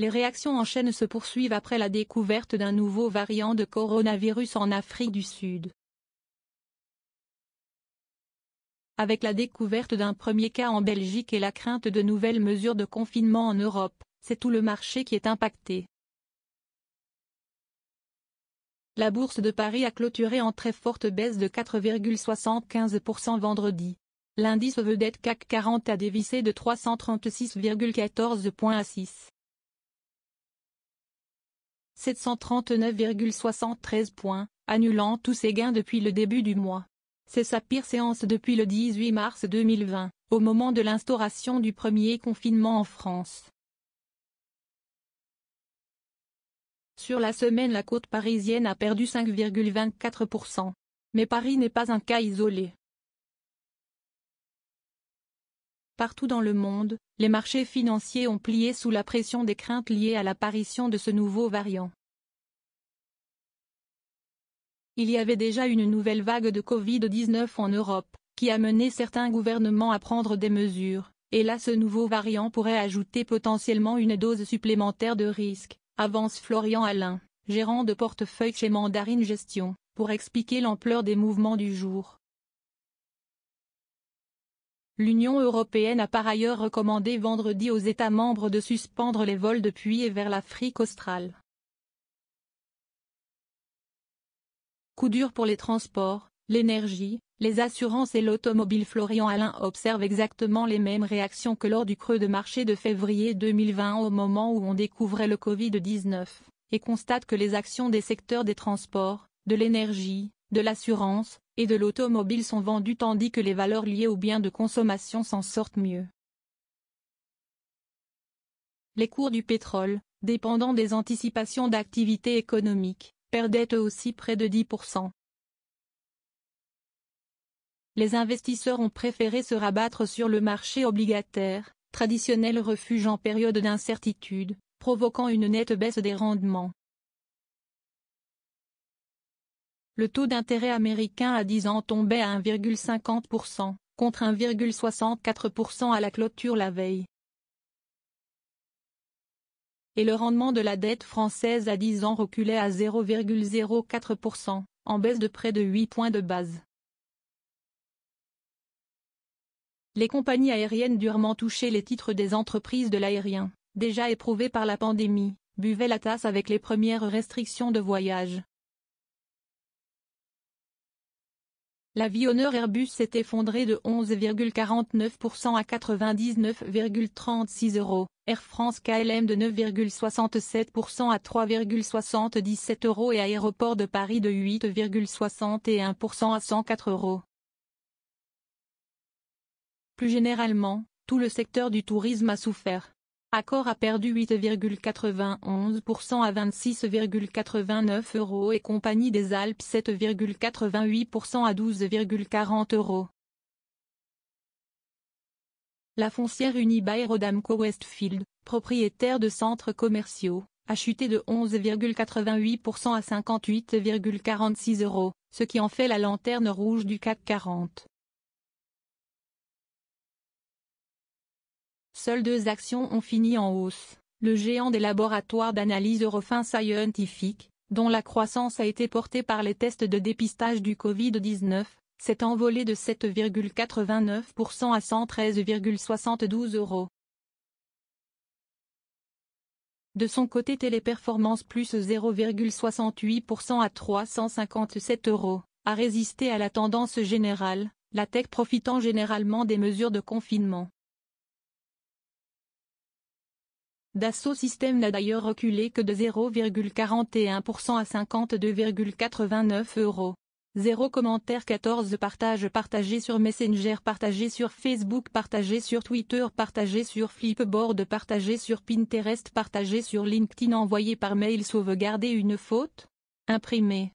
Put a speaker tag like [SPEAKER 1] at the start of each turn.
[SPEAKER 1] Les réactions en chaîne se poursuivent après la découverte d'un nouveau variant de coronavirus en Afrique du Sud. Avec la découverte d'un premier cas en Belgique et la crainte de nouvelles mesures de confinement en Europe, c'est tout le marché qui est impacté. La bourse de Paris a clôturé en très forte baisse de 4,75% vendredi. L'indice vedette CAC 40 a dévissé de 336,14 points à 6. 739,73 points, annulant tous ses gains depuis le début du mois. C'est sa pire séance depuis le 18 mars 2020, au moment de l'instauration du premier confinement en France. Sur la semaine la côte parisienne a perdu 5,24%. Mais Paris n'est pas un cas isolé. Partout dans le monde, les marchés financiers ont plié sous la pression des craintes liées à l'apparition de ce nouveau variant. Il y avait déjà une nouvelle vague de Covid-19 en Europe, qui a mené certains gouvernements à prendre des mesures, et là ce nouveau variant pourrait ajouter potentiellement une dose supplémentaire de risque, avance Florian Alain, gérant de portefeuille chez Mandarin Gestion, pour expliquer l'ampleur des mouvements du jour. L'Union européenne a par ailleurs recommandé vendredi aux États membres de suspendre les vols depuis et vers l'Afrique australe. Coup dur pour les transports, l'énergie, les assurances et l'automobile Florian Alain observe exactement les mêmes réactions que lors du creux de marché de février 2020 au moment où on découvrait le Covid-19, et constate que les actions des secteurs des transports, de l'énergie, de l'assurance, et de l'automobile sont vendus tandis que les valeurs liées aux biens de consommation s'en sortent mieux. Les cours du pétrole, dépendant des anticipations d'activité économique, perdaient eux aussi près de 10%. Les investisseurs ont préféré se rabattre sur le marché obligataire, traditionnel refuge en période d'incertitude, provoquant une nette baisse des rendements. Le taux d'intérêt américain à 10 ans tombait à 1,50%, contre 1,64% à la clôture la veille. Et le rendement de la dette française à 10 ans reculait à 0,04%, en baisse de près de 8 points de base. Les compagnies aériennes durement touchées les titres des entreprises de l'aérien, déjà éprouvées par la pandémie, buvaient la tasse avec les premières restrictions de voyage. La vie L'avionneur Airbus s'est effondrée de 11,49% à 99,36 euros, Air France KLM de 9,67% à 3,77 euros et Aéroport de Paris de 8,61% à 104 euros. Plus généralement, tout le secteur du tourisme a souffert. Accor a perdu 8,91% à 26,89 euros et Compagnie des Alpes 7,88% à 12,40 euros. La foncière Unibail Rodamco Westfield, propriétaire de centres commerciaux, a chuté de 11,88% à 58,46 euros, ce qui en fait la lanterne rouge du CAC 40. Seules deux actions ont fini en hausse. Le géant des laboratoires d'analyse Eurofin Scientific, dont la croissance a été portée par les tests de dépistage du Covid-19, s'est envolé de 7,89% à 113,72 euros. De son côté Téléperformance plus 0,68% à 357 euros, a résisté à la tendance générale, la tech profitant généralement des mesures de confinement. Dassault système n'a d'ailleurs reculé que de 0,41% à 52,89 euros. 0 commentaire 14 partage partagé sur Messenger partagé sur Facebook partagé sur Twitter partagé sur Flipboard partagé sur Pinterest partagé sur LinkedIn envoyé par mail sauvegarder une faute imprimé